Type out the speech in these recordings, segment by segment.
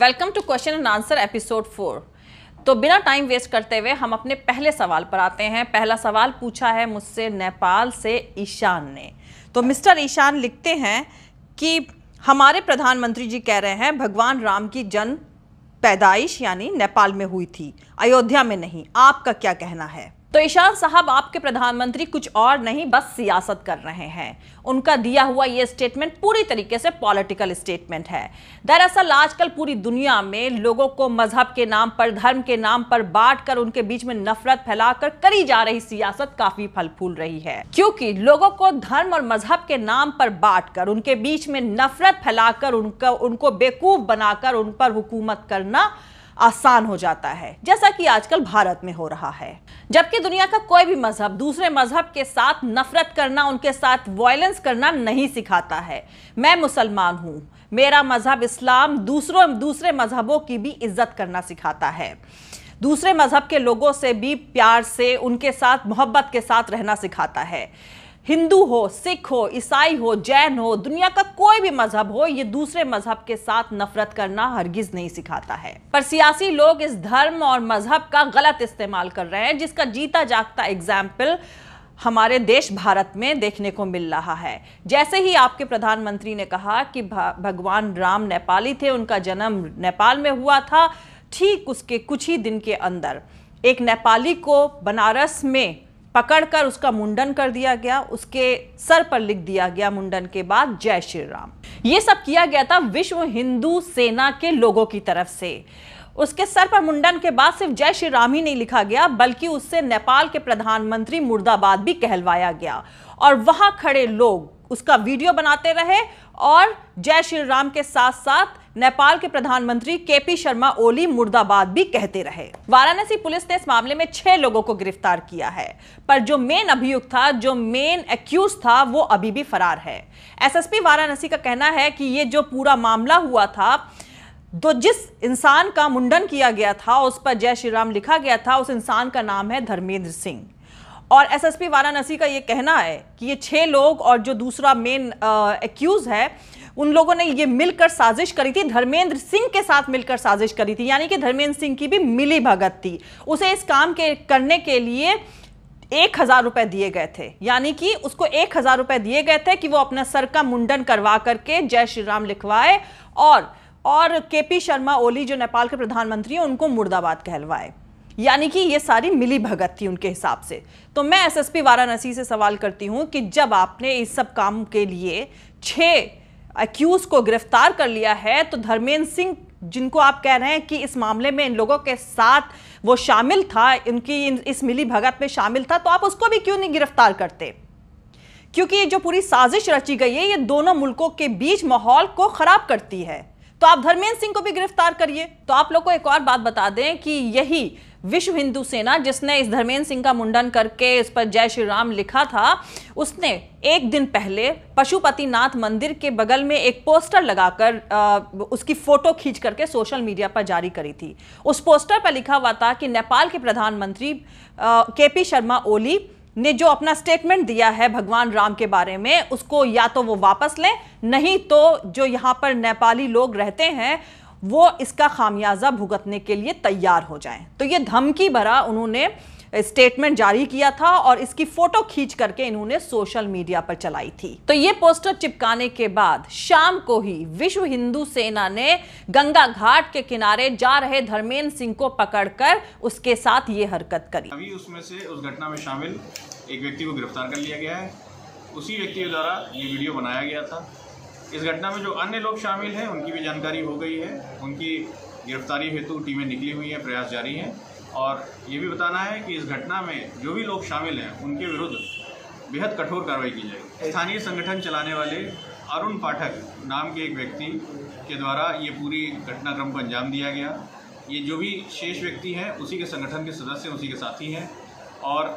welcome to question and answer episode four तो बिना time waste करते हुए हम अपने पहले सवाल पर आते हैं पहला सवाल पूछा है मुझसे नेपाल से ईशान ने तो मिस्टर ईशान लिखते हैं कि हमारे प्रधानमंत्री जी कह रहे हैं भगवान राम की जन्म पैदाइश यानी नेपाल में हुई थी अयोध्या में नहीं आपका क्या कहना है तो ईशान साहब आपके प्रधानमंत्री कुछ और नहीं बस सियासत कर रहे हैं उनका दिया हुआ ये स्टेटमेंट पूरी तरीके से पॉलिटिकल स्टेटमेंट है दरअसल आजकल पूरी दुनिया में लोगों को मजहब के नाम पर धर्म के नाम पर बांट कर उनके बीच में नफरत फैलाकर करी जा रही सियासत काफी फल फूल रही है क्योंकि लोगों को धर्म और मजहब के नाम पर बांट कर उनके बीच में नफरत फैलाकर उनका उनको बेकूफ बनाकर उन पर हुकूमत करना आसान हो जाता है जैसा कि आजकल भारत में हो रहा है जबकि दुनिया का कोई भी मजहब दूसरे मजहब के साथ नफरत करना उनके साथ वायलेंस करना नहीं सिखाता है मैं मुसलमान हूँ मेरा मजहब इस्लाम दूसरों दूसरे मजहबों की भी इज्जत करना सिखाता है दूसरे मजहब के लोगों से भी प्यार से उनके साथ मोहब्बत के साथ रहना सिखाता है हिंदू हो सिख हो ईसाई हो जैन हो दुनिया का कोई भी मजहब हो ये दूसरे मजहब के साथ नफरत करना हरगिज नहीं सिखाता है पर सियासी लोग इस धर्म और मजहब का गलत इस्तेमाल कर रहे हैं जिसका जीता जागता एग्जाम्पल हमारे देश भारत में देखने को मिल रहा है जैसे ही आपके प्रधानमंत्री ने कहा कि भगवान राम नेपाली थे उनका जन्म नेपाल में हुआ था ठीक उसके कुछ ही दिन के अंदर एक नेपाली को बनारस में पकड़कर उसका मुंडन कर दिया गया उसके सर पर लिख दिया गया मुंडन के बाद जय श्री राम ये सब किया गया था विश्व हिंदू सेना के लोगों की तरफ से उसके सर पर मुंडन के बाद सिर्फ जय श्री राम ही नहीं लिखा गया बल्कि उससे नेपाल के प्रधानमंत्री मुर्दाबाद भी कहलवाया गया और वहां खड़े लोग उसका वीडियो बनाते रहे और जय श्री राम के साथ साथ नेपाल के प्रधानमंत्री केपी शर्मा ओली मुर्दाबाद भी कहते रहे वाराणसी पुलिस ने इस मामले में छह लोगों को गिरफ्तार किया है पर जो मेन अभियुक्त था जो मेन एक्यूज था वो अभी भी फरार है एसएसपी वाराणसी का कहना है कि ये जो पूरा मामला हुआ था तो जिस इंसान का मुंडन किया गया था उस पर जय श्री राम लिखा गया था उस इंसान का नाम है धर्मेंद्र सिंह और एसएसपी वाराणसी का ये कहना है कि ये छह लोग और जो दूसरा मेन एक्यूज है उन लोगों ने ये मिलकर साजिश करी थी धर्मेंद्र सिंह के साथ मिलकर साजिश करी थी यानी कि धर्मेंद्र सिंह की भी मिली भगत थी उसे इस काम के करने के लिए एक हज़ार रुपए दिए गए थे यानी कि उसको एक हज़ार रुपए दिए गए थे कि वो अपना सर का मुंडन करवा करके जय श्री राम लिखवाए और और केपी शर्मा ओली जो नेपाल के प्रधानमंत्री हैं उनको मुर्दाबाद कहलवाए यानी कि ये सारी मिली भगत थी उनके हिसाब से तो मैं एसएसपी वाराणसी से सवाल करती हूँ कि जब आपने इस सब काम के लिए छः अक्यूज को गिरफ्तार कर लिया है तो धर्मेंद्र सिंह जिनको आप कह रहे हैं कि इस मामले में इन लोगों के साथ वो शामिल था इनकी इस मिली भगत में शामिल था तो आप उसको भी क्यों नहीं गिरफ्तार करते क्योंकि ये जो पूरी साजिश रची गई है ये दोनों मुल्कों के बीच माहौल को खराब करती है तो आप धर्मेंद्र सिंह को भी गिरफ्तार करिए तो आप लोग को एक और बात बता दें कि यही विश्व हिंदू सेना जिसने इस धर्मेंद्र सिंह का मुंडन करके इस पर जय श्री राम लिखा था उसने एक दिन पहले पशुपतिनाथ मंदिर के बगल में एक पोस्टर लगाकर उसकी फोटो खींच करके सोशल मीडिया पर जारी करी थी उस पोस्टर पर लिखा हुआ था कि नेपाल के प्रधानमंत्री के पी शर्मा ओली ने जो अपना स्टेटमेंट दिया है भगवान राम के बारे में उसको या तो वो वापस लें नहीं तो जो यहाँ पर नेपाली लोग रहते हैं वो इसका खामियाजा भुगतने के लिए तैयार हो जाएं तो ये धमकी भरा उन्होंने स्टेटमेंट जारी किया था और इसकी फोटो खींच करके इन्होंने सोशल मीडिया पर चलाई थी तो ये पोस्टर चिपकाने के बाद शाम को ही विश्व हिंदू सेना ने गंगा घाट के किनारे जा रहे धर्मेंद्र सिंह को पकड़कर उसके साथ ये हरकत करी अभी उसमें से उस घटना में शामिल एक व्यक्ति को गिरफ्तार कर लिया गया है उसी व्यक्ति के द्वारा ये वीडियो बनाया गया था इस घटना में जो अन्य लोग शामिल हैं उनकी भी जानकारी हो गई है उनकी गिरफ्तारी हेतु टीमें निकली हुई हैं प्रयास जारी हैं और ये भी बताना है कि इस घटना में जो भी लोग शामिल हैं उनके विरुद्ध बेहद कठोर कार्रवाई की जाएगी स्थानीय संगठन चलाने वाले अरुण पाठक नाम के एक व्यक्ति के द्वारा ये पूरी घटनाक्रम को अंजाम दिया गया ये जो भी शेष व्यक्ति हैं उसी के संगठन के सदस्य उसी के साथी हैं और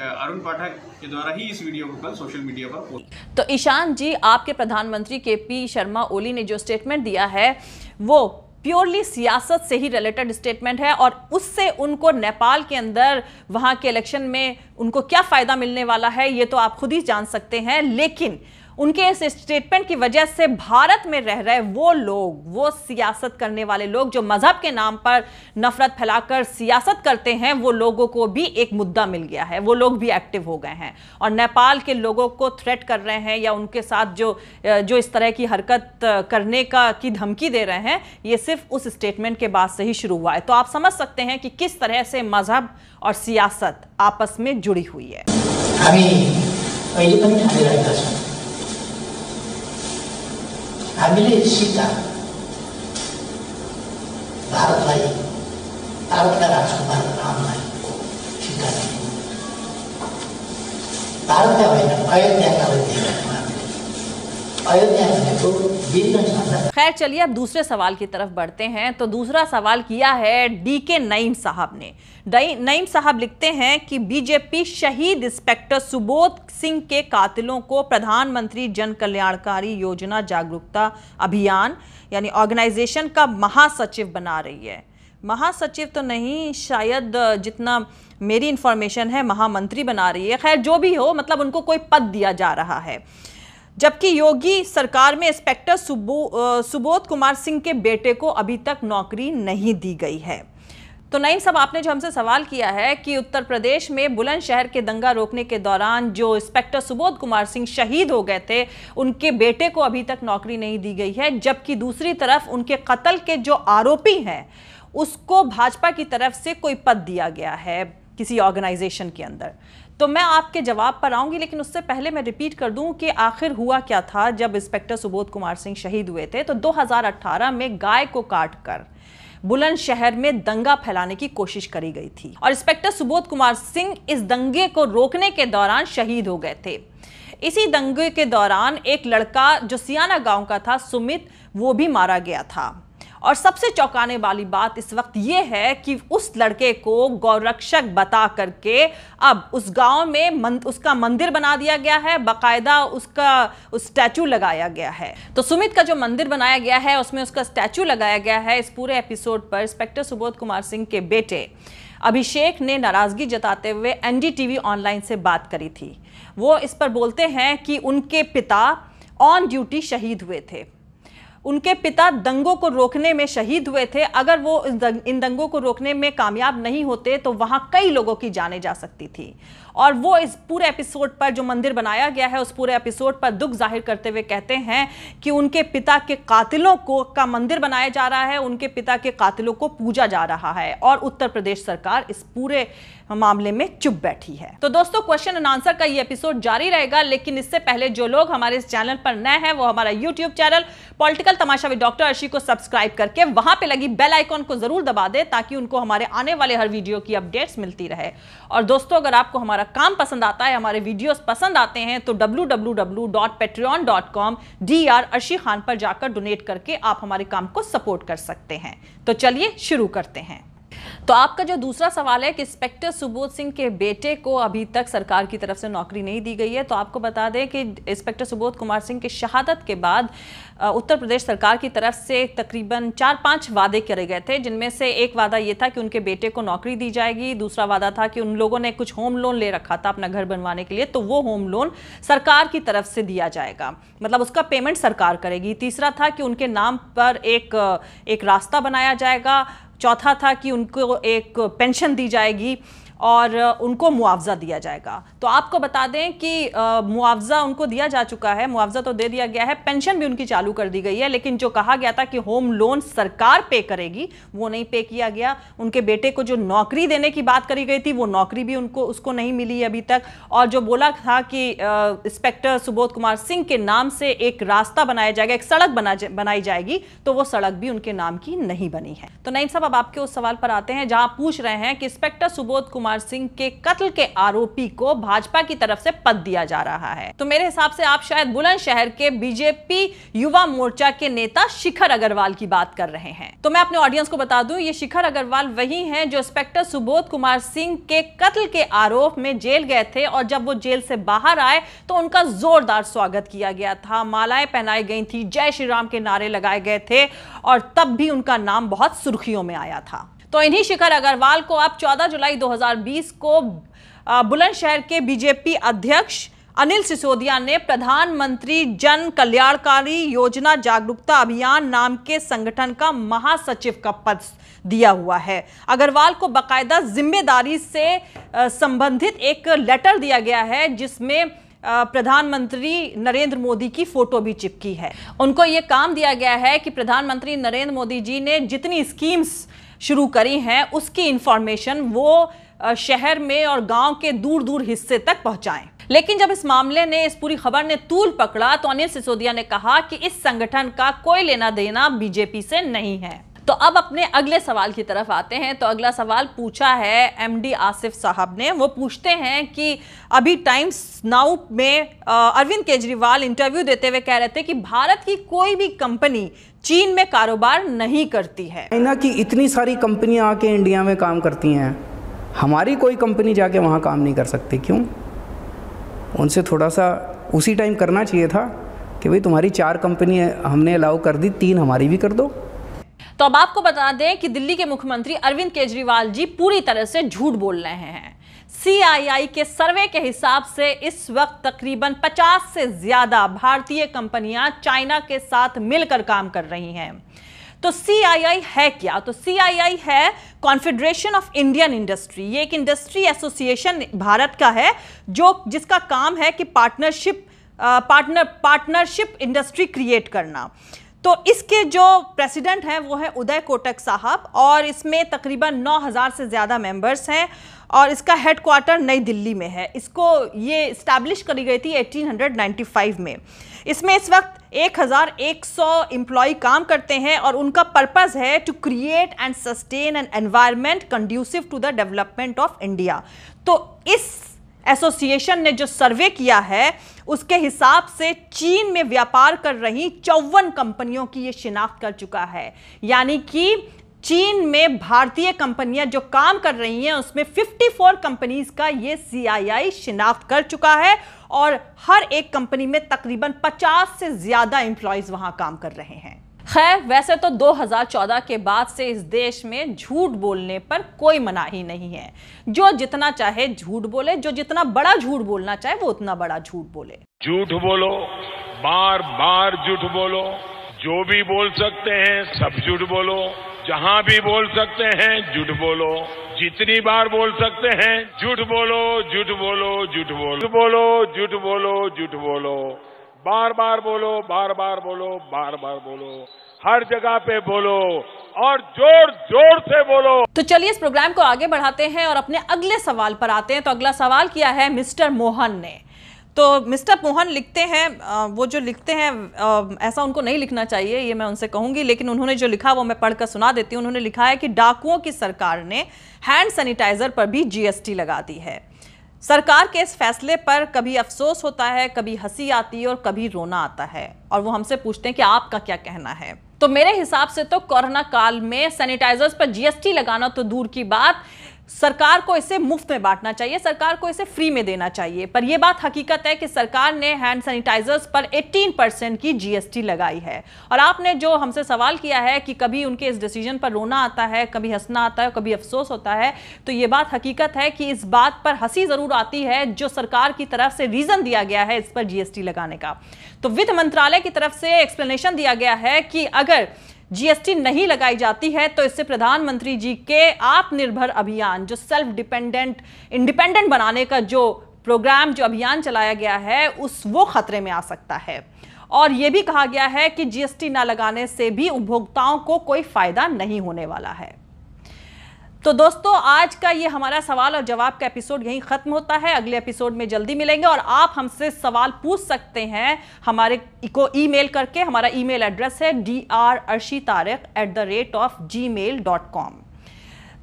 अरुण पाठक के द्वारा ही इस वीडियो को कल सोशल मीडिया पर पोस्ट तो ईशान जी आपके प्रधानमंत्री के पी शर्मा ओली ने जो स्टेटमेंट दिया है वो प्योरली सियासत से ही रिलेटेड स्टेटमेंट है और उससे उनको नेपाल के अंदर वहां के इलेक्शन में उनको क्या फ़ायदा मिलने वाला है ये तो आप खुद ही जान सकते हैं लेकिन उनके इस स्टेटमेंट की वजह से भारत में रह रहे वो लोग वो सियासत करने वाले लोग जो मजहब के नाम पर नफरत फैलाकर सियासत करते हैं वो लोगों को भी एक मुद्दा मिल गया है वो लोग भी एक्टिव हो गए हैं और नेपाल के लोगों को थ्रेट कर रहे हैं या उनके साथ जो जो इस तरह की हरकत करने का की धमकी दे रहे हैं ये सिर्फ उस स्टेटमेंट के बाद से ही शुरू हुआ है तो आप समझ सकते हैं कि किस तरह से मजहब और सियासत आपस में जुड़ी हुई है हामीले सीता भारतलाई भारतका राजकुमार रामलाई सीता दियौँ भारतका होइन अयोध्याका अयोध्या भनेको खैर चलिए अब दूसरे सवाल की तरफ बढ़ते हैं तो दूसरा सवाल किया है डी के नईम साहब ने नईम साहब लिखते हैं कि बीजेपी शहीद इंस्पेक्टर सुबोध सिंह के कातिलों को प्रधानमंत्री जन कल्याणकारी योजना जागरूकता अभियान यानी ऑर्गेनाइजेशन का महासचिव बना रही है महासचिव तो नहीं शायद जितना मेरी इंफॉर्मेशन है महामंत्री बना रही है खैर जो भी हो मतलब उनको कोई पद दिया जा रहा है जबकि योगी सरकार में इंस्पेक्टर सुबो, सुबोध कुमार सिंह के बेटे को अभी तक नौकरी नहीं दी गई है तो नईम साहब आपने जो हमसे सवाल किया है कि उत्तर प्रदेश में बुलंदशहर के दंगा रोकने के दौरान जो इंस्पेक्टर सुबोध कुमार सिंह शहीद हो गए थे उनके बेटे को अभी तक नौकरी नहीं दी गई है जबकि दूसरी तरफ उनके कत्ल के जो आरोपी हैं उसको भाजपा की तरफ से कोई पद दिया गया है किसी ऑर्गेनाइजेशन के अंदर तो मैं आपके जवाब पर आऊंगी लेकिन उससे पहले मैं रिपीट कर दूं कि आखिर हुआ क्या था जब इंस्पेक्टर सुबोध कुमार सिंह शहीद हुए थे तो 2018 में गाय को काट कर बुलंदशहर में दंगा फैलाने की कोशिश करी गई थी और इंस्पेक्टर सुबोध कुमार सिंह इस दंगे को रोकने के दौरान शहीद हो गए थे इसी दंगे के दौरान एक लड़का जो सियाना गांव का था सुमित वो भी मारा गया था और सबसे चौंकाने वाली बात इस वक्त यह है कि उस लड़के को गौरक्षक बता करके अब उस गांव में मन, उसका मंदिर बना दिया गया है बाकायदा उसका उस स्टैचू लगाया गया है तो सुमित का जो मंदिर बनाया गया है उसमें उसका स्टैचू लगाया गया है इस पूरे एपिसोड पर इंस्पेक्टर सुबोध कुमार सिंह के बेटे अभिषेक ने नाराज़गी जताते हुए एनडीटीवी ऑनलाइन से बात करी थी वो इस पर बोलते हैं कि उनके पिता ऑन ड्यूटी शहीद हुए थे उनके पिता दंगों को रोकने में शहीद हुए थे अगर वो इन दंगों को रोकने में कामयाब नहीं होते तो वहां कई लोगों की जाने जा सकती थी और वो इस पूरे एपिसोड पर जो मंदिर बनाया गया है उस पूरे एपिसोड पर दुख जाहिर करते हुए कहते हैं कि उनके पिता के कातिलों को का मंदिर बनाया जा रहा है उनके पिता के कातिलों को पूजा जा रहा है और उत्तर प्रदेश सरकार इस पूरे मामले में चुप बैठी है तो दोस्तों क्वेश्चन एंड आंसर का ये एपिसोड जारी रहेगा लेकिन इससे पहले जो लोग हमारे इस चैनल पर नए हैं वो हमारा यूट्यूब चैनल पॉलिटिकल तमाशा विद डॉक्टर अर्शी को सब्सक्राइब करके वहां पे लगी बेल आइकॉन को जरूर दबा दें ताकि उनको हमारे आने वाले हर वीडियो की अपडेट्स मिलती रहे और दोस्तों अगर आपको हमारा काम पसंद आता है हमारे वीडियोज पसंद आते हैं तो डब्ल्यू अर्शी खान पर जाकर डोनेट करके आप हमारे काम को सपोर्ट कर सकते हैं तो चलिए शुरू करते हैं तो आपका जो दूसरा सवाल है कि इंस्पेक्टर सुबोध सिंह के बेटे को अभी तक सरकार की तरफ से नौकरी नहीं दी गई है तो आपको बता दें कि इंस्पेक्टर सुबोध कुमार सिंह की शहादत के बाद उत्तर प्रदेश सरकार की तरफ से तकरीबन चार पांच वादे करे गए थे जिनमें से एक वादा ये था कि उनके बेटे को नौकरी दी जाएगी दूसरा वादा था कि उन लोगों ने कुछ होम लोन ले रखा था अपना घर बनवाने के लिए तो वो होम लोन सरकार की तरफ से दिया जाएगा मतलब उसका पेमेंट सरकार करेगी तीसरा था कि उनके नाम पर एक एक रास्ता बनाया जाएगा चौथा था कि उनको एक पेंशन दी जाएगी और उनको मुआवजा दिया जाएगा तो आपको बता दें कि मुआवजा उनको दिया जा चुका है मुआवजा तो दे दिया गया है पेंशन भी उनकी चालू कर दी गई है लेकिन जो कहा गया था कि होम लोन सरकार पे करेगी वो नहीं पे किया गया उनके बेटे को जो नौकरी देने की बात करी गई थी वो नौकरी भी उनको उसको नहीं मिली अभी तक और जो बोला था कि इंस्पेक्टर सुबोध कुमार सिंह के नाम से एक रास्ता बनाया जाएगा एक सड़क बना जा, बनाई जाएगी तो वो सड़क भी उनके नाम की नहीं बनी है तो नईम साहब अब आपके उस सवाल पर आते हैं जहां पूछ रहे हैं कि इंस्पेक्टर सुबोध कुमार कुमार सिंह के कत्ल के आरोपी को भाजपा की तरफ से पद दिया जा रहा है तो मेरे हिसाब से आप शायद बुलंदशहर के बीजेपी युवा मोर्चा के नेता शिखर अग्रवाल की बात कर रहे हैं तो मैं अपने ऑडियंस को बता दूं ये शिखर अग्रवाल वही हैं जो इंस्पेक्टर सुबोध कुमार सिंह के कत्ल के आरोप में जेल गए थे और जब वो जेल से बाहर आए तो उनका जोरदार स्वागत किया गया था मालाएं पहनाई गई थी जय श्री राम के नारे लगाए गए थे और तब भी उनका नाम बहुत सुर्खियों में आया था तो इन्हीं शिखर अग्रवाल को अब 14 जुलाई 2020 को बुलंदशहर के बीजेपी अध्यक्ष अनिल सिसोदिया ने प्रधानमंत्री जन कल्याणकारी योजना जागरूकता अभियान नाम के संगठन का महासचिव का पद दिया हुआ है अग्रवाल को बकायदा जिम्मेदारी से संबंधित एक लेटर दिया गया है जिसमें प्रधानमंत्री नरेंद्र मोदी की फोटो भी चिपकी है उनको ये काम दिया गया है कि प्रधानमंत्री नरेंद्र मोदी जी ने जितनी स्कीम्स शुरू करी हैं उसकी इंफॉर्मेशन वो शहर में और गांव के दूर दूर हिस्से तक पहुंचाएं लेकिन जब इस मामले ने इस पूरी खबर ने तूल पकड़ा तो अनिल सिसोदिया ने कहा कि इस संगठन का कोई लेना देना बीजेपी से नहीं है तो अब अपने अगले सवाल की तरफ आते हैं तो अगला सवाल पूछा है एमडी आसिफ साहब ने वो पूछते हैं कि अभी टाइम्स नाउ में अरविंद केजरीवाल इंटरव्यू देते हुए कह रहे थे कि भारत की कोई भी कंपनी चीन में कारोबार नहीं करती है चाइना की इतनी सारी कंपनियां आके इंडिया में काम करती हैं हमारी कोई कंपनी जाके वहाँ काम नहीं कर सकती क्यों उनसे थोड़ा सा उसी टाइम करना चाहिए था कि भाई तुम्हारी चार कंपनी हमने अलाउ कर दी तीन हमारी भी कर दो तो अब आपको बता दें कि दिल्ली के मुख्यमंत्री अरविंद केजरीवाल जी पूरी तरह से झूठ बोल रहे हैं सीआईआई के सर्वे के हिसाब से इस वक्त तकरीबन 50 से ज्यादा भारतीय कंपनियां चाइना के साथ मिलकर काम कर रही हैं तो सीआईआई है क्या तो सीआईआई है कॉन्फेडरेशन ऑफ इंडियन इंडस्ट्री ये एक इंडस्ट्री एसोसिएशन भारत का है जो जिसका काम है कि partnership partner partnership industry create करना तो इसके जो प्रेसिडेंट हैं वो है उदय कोटक साहब और इसमें तकरीबन 9000 से ज़्यादा मेंबर्स हैं और इसका हेड क्वार्टर नई दिल्ली में है इसको ये इस्टेब्लिश करी गई थी 1895 में इसमें इस वक्त 1100 एम्प्लॉय काम करते हैं और उनका पर्पस है to create and sustain an environment conducive to the development of India तो इस एसोसिएशन ने जो सर्वे किया है उसके हिसाब से चीन में व्यापार कर रही चौवन कंपनियों की ये शिनाख्त कर चुका है यानी कि चीन में भारतीय कंपनियां जो काम कर रही हैं उसमें 54 कंपनीज का ये सीआईआई शिनाख्त कर चुका है और हर एक कंपनी में तकरीबन 50 से ज़्यादा एम्प्लॉयज़ वहां काम कर रहे हैं खैर वैसे तो 2014 के बाद से इस देश में झूठ बोलने पर कोई मनाही नहीं है जो जितना चाहे झूठ बोले जो जितना बड़ा झूठ बोलना चाहे वो उतना बड़ा झूठ बोले झूठ बोलो बार बार झूठ बोलो जो भी बोल सकते हैं सब झूठ बोलो जहां भी बोल सकते हैं झूठ बोलो जितनी बार बोल सकते हैं झूठ बोलो झूठ बोलो झूठ बोलो झूठ बोलो झूठ बोलो झूठ बोलो बार बार बोलो बार बार बोलो बार बार बोलो हर जगह पे बोलो और जोर जोर से बोलो तो चलिए इस प्रोग्राम को आगे बढ़ाते हैं और अपने अगले सवाल पर आते हैं तो अगला सवाल किया है मिस्टर मोहन ने तो मिस्टर मोहन लिखते हैं वो जो लिखते हैं ऐसा उनको नहीं लिखना चाहिए ये मैं उनसे कहूंगी लेकिन उन्होंने जो लिखा वो मैं पढ़कर सुना देती हूँ उन्होंने लिखा है कि डाकुओं की सरकार ने हैंड सैनिटाइजर पर भी जीएसटी लगा दी है सरकार के इस फैसले पर कभी अफसोस होता है कभी हंसी आती है और कभी रोना आता है और वो हमसे पूछते हैं कि आपका क्या कहना है तो मेरे हिसाब से तो कोरोना काल में सैनिटाइजर्स पर जीएसटी लगाना तो दूर की बात सरकार को इसे मुफ्त में बांटना चाहिए सरकार को इसे फ्री में देना चाहिए पर यह बात हकीकत है कि सरकार ने हैंड सैनिटाइजर्स पर 18 परसेंट की जीएसटी लगाई है और आपने जो हमसे सवाल किया है कि कभी उनके इस डिसीजन पर रोना आता है कभी हंसना आता है कभी अफसोस होता है तो यह बात हकीकत है कि इस बात पर हंसी जरूर आती है जो सरकार की तरफ से रीजन दिया गया है इस पर जीएसटी लगाने का तो वित्त मंत्रालय की तरफ से एक्सप्लेनेशन दिया गया है कि अगर जीएसटी नहीं लगाई जाती है तो इससे प्रधानमंत्री जी के आत्मनिर्भर अभियान जो सेल्फ डिपेंडेंट इंडिपेंडेंट बनाने का जो प्रोग्राम जो अभियान चलाया गया है उस वो खतरे में आ सकता है और ये भी कहा गया है कि जीएसटी ना लगाने से भी उपभोक्ताओं को कोई फायदा नहीं होने वाला है तो दोस्तों आज का ये हमारा सवाल और जवाब का एपिसोड यहीं खत्म होता है अगले एपिसोड में जल्दी मिलेंगे और आप हमसे सवाल पूछ सकते हैं हमारे को ईमेल करके हमारा ईमेल एड्रेस है D R Arshi Tarak at the rate of Gmail dot com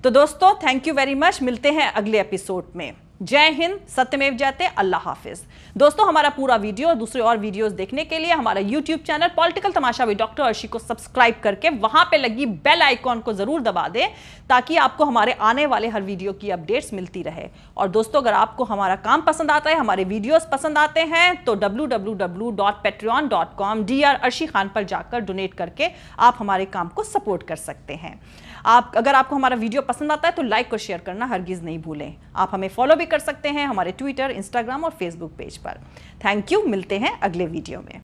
तो दोस्तों थैंक यू वेरी मच मिलते हैं अगले एपिसोड में जय हिंद सत्यमेव जयते अल्लाह हाफिज दोस्तों हमारा पूरा वीडियो और दूसरे और वीडियोस देखने के लिए हमारा यूट्यूब चैनल पॉलिटिकल तमाशा भी डॉक्टर अर्शी को सब्सक्राइब करके वहां पे लगी बेल आइकॉन को जरूर दबा दें ताकि आपको हमारे आने वाले हर वीडियो की अपडेट्स मिलती रहे और दोस्तों अगर आपको हमारा काम पसंद आता है हमारे वीडियोज पसंद आते हैं तो डब्ल्यू अर्शी खान पर जाकर डोनेट करके आप हमारे काम को सपोर्ट कर सकते हैं आप अगर आपको हमारा वीडियो पसंद आता है तो लाइक और शेयर करना हरगिज़ नहीं भूलें आप हमें फॉलो भी कर सकते हैं हमारे ट्विटर इंस्टाग्राम और फेसबुक पेज पर थैंक यू मिलते हैं अगले वीडियो में